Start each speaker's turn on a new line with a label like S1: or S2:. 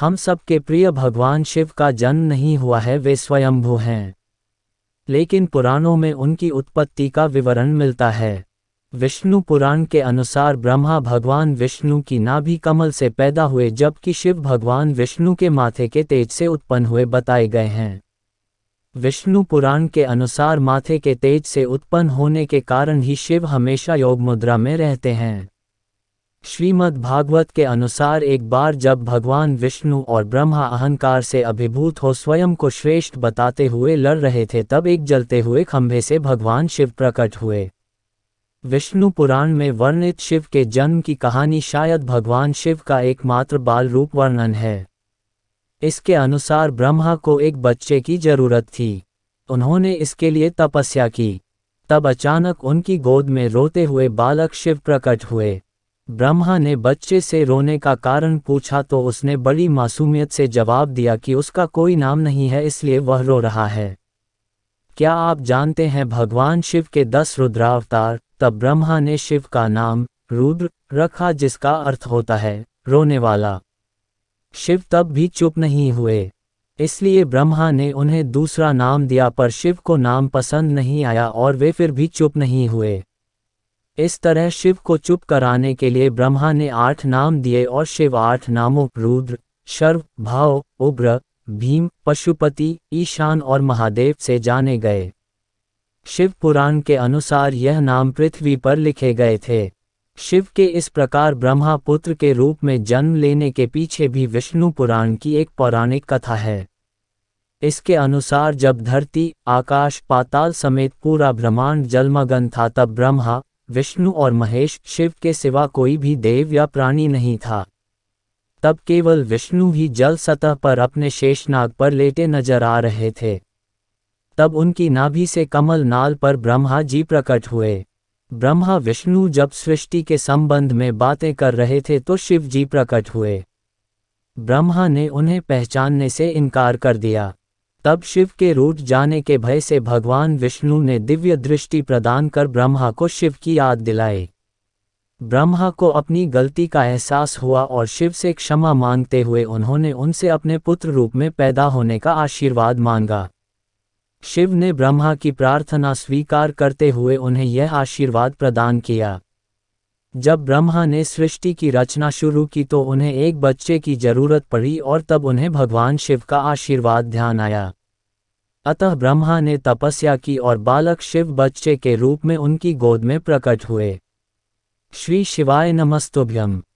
S1: हम सबके प्रिय भगवान शिव का जन्म नहीं हुआ है वे स्वयंभू हैं लेकिन पुराणों में उनकी उत्पत्ति का विवरण मिलता है विष्णु पुराण के अनुसार ब्रह्मा भगवान विष्णु की नाभि कमल से पैदा हुए जबकि शिव भगवान विष्णु के माथे के तेज से उत्पन्न हुए बताए गए हैं विष्णु पुराण के अनुसार माथे के तेज से उत्पन्न होने के कारण ही शिव हमेशा योग मुद्रा में रहते हैं श्रीमद् भागवत के अनुसार एक बार जब भगवान विष्णु और ब्रह्मा अहंकार से अभिभूत हो स्वयं को श्रेष्ठ बताते हुए लड़ रहे थे तब एक जलते हुए खंभे से भगवान शिव प्रकट हुए विष्णु पुराण में वर्णित शिव के जन्म की कहानी शायद भगवान शिव का एकमात्र बाल रूप वर्णन है इसके अनुसार ब्रह्मा को एक बच्चे की जरूरत थी उन्होंने इसके लिए तपस्या की तब अचानक उनकी गोद में रोते हुए बालक शिव प्रकट हुए ब्रह्मा ने बच्चे से रोने का कारण पूछा तो उसने बड़ी मासूमियत से जवाब दिया कि उसका कोई नाम नहीं है इसलिए वह रो रहा है क्या आप जानते हैं भगवान शिव के दस रुद्रावतार तब ब्रह्मा ने शिव का नाम रुद्र रखा जिसका अर्थ होता है रोने वाला शिव तब भी चुप नहीं हुए इसलिए ब्रह्मा ने उन्हें दूसरा नाम दिया पर शिव को नाम पसंद नहीं आया और वे फिर भी चुप नहीं हुए इस तरह शिव को चुप कराने के लिए ब्रह्मा ने आठ नाम दिए और शिव आठ नामों रुद्र शर्व भाव उग्र भीम पशुपति ईशान और महादेव से जाने गए शिव पुराण के अनुसार यह नाम पृथ्वी पर लिखे गए थे शिव के इस प्रकार ब्रह्मा पुत्र के रूप में जन्म लेने के पीछे भी विष्णु पुराण की एक पौराणिक कथा है इसके अनुसार जब धरती आकाश पाताल समेत पूरा ब्रह्मांड जलमगन था तब ब्रह्मा विष्णु और महेश शिव के सिवा कोई भी देव या प्राणी नहीं था तब केवल विष्णु ही जल सतह पर अपने शेषनाग पर लेटे नजर आ रहे थे तब उनकी नाभि से कमल नाल पर ब्रह्मा जी प्रकट हुए ब्रह्मा विष्णु जब सृष्टि के संबंध में बातें कर रहे थे तो शिव जी प्रकट हुए ब्रह्मा ने उन्हें पहचानने से इनकार कर दिया तब शिव के रूट जाने के भय से भगवान विष्णु ने दिव्य दृष्टि प्रदान कर ब्रह्मा को शिव की याद दिलाई ब्रह्मा को अपनी गलती का एहसास हुआ और शिव से क्षमा मांगते हुए उन्होंने उनसे अपने पुत्र रूप में पैदा होने का आशीर्वाद मांगा शिव ने ब्रह्मा की प्रार्थना स्वीकार करते हुए उन्हें यह आशीर्वाद प्रदान किया जब ब्रह्मा ने सृष्टि की रचना शुरू की तो उन्हें एक बच्चे की जरूरत पड़ी और तब उन्हें भगवान शिव का आशीर्वाद ध्यान आया अतः ब्रह्मा ने तपस्या की और बालक शिव बच्चे के रूप में उनकी गोद में प्रकट हुए श्री शिवाय नमस्तुभ्यम